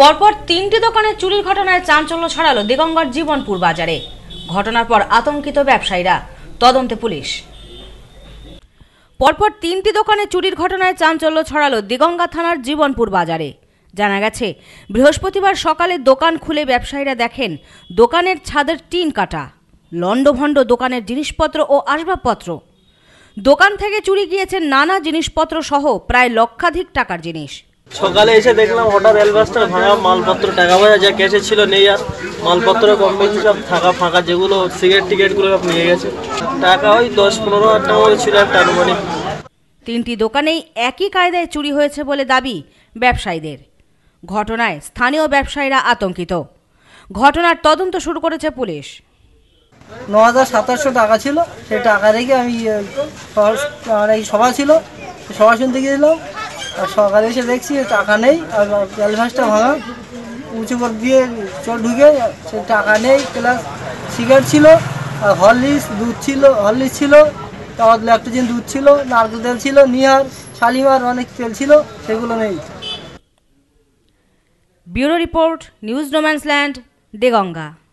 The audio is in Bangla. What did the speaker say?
পরপর তিনটি দোকানে চুরির ঘটনায় চাঞ্চল্য ছড়ালো দিগঙ্গর জীবনপুর বাজারে ঘটনার পর আতঙ্কিত ব্যবসায়ীরা তদন্তে পুলিশ পরপর তিনটি দোকানে চুরির ঘটনায় চাঞ্চল্য ছড়ালো দিগঙ্গা থানার জীবনপুর বাজারে জানা গেছে বৃহস্পতিবার সকালে দোকান খুলে ব্যবসায়ীরা দেখেন দোকানের ছাদের টিন কাটা লণ্ডভণ্ড দোকানের জিনিসপত্র ও আসবাবপত্র দোকান থেকে চুরি গিয়েছে নানা জিনিসপত্র সহ প্রায় লক্ষাধিক টাকার জিনিস সকালে এসে দেখলাম হঠাৎ এলবাসটা ভাঙা মালপত্র টাকা পয়সা যা ক্যাশে ছিল নেই আর মালপত্র কম বেশি সব থাকা ফাঁকা যেগুলো সিগারেট টিকিটগুলো সব নিয়ে গেছে টাকা ওই দশ পনেরো হাজার টাকা ছিল একটা আনুমানিক তিনটি দোকানেই একই কায়দায় চুরি হয়েছে বলে দাবি ব্যবসায়ীদের ঘটনায় স্থানীয় ব্যবসায়ীরা আতঙ্কিত ঘটনার তদন্ত শুরু করেছে পুলিশ ন হাজার সাতাশশো টাকা ছিল সেই টাকা রেখে আমি মানে সভা ছিল সভা শুনতে গিয়েছিলাম আর সকালে এসে দেখছি টাকা নেই আর ক্যালভাসটা ভাঙা উঁচু করে দিয়ে চোর ঢুকে সে টাকা নেই প্লাস সিগারেট ছিল আর হরলিক্স দুধ ছিল হরলিক্স ছিল তারপর ল্যাকটোজিন দুধ ছিল নারকেল তেল ছিল নিহার শালিমার অনেক তেল ছিল সেগুলো নেই bureau report news no man's land Deganga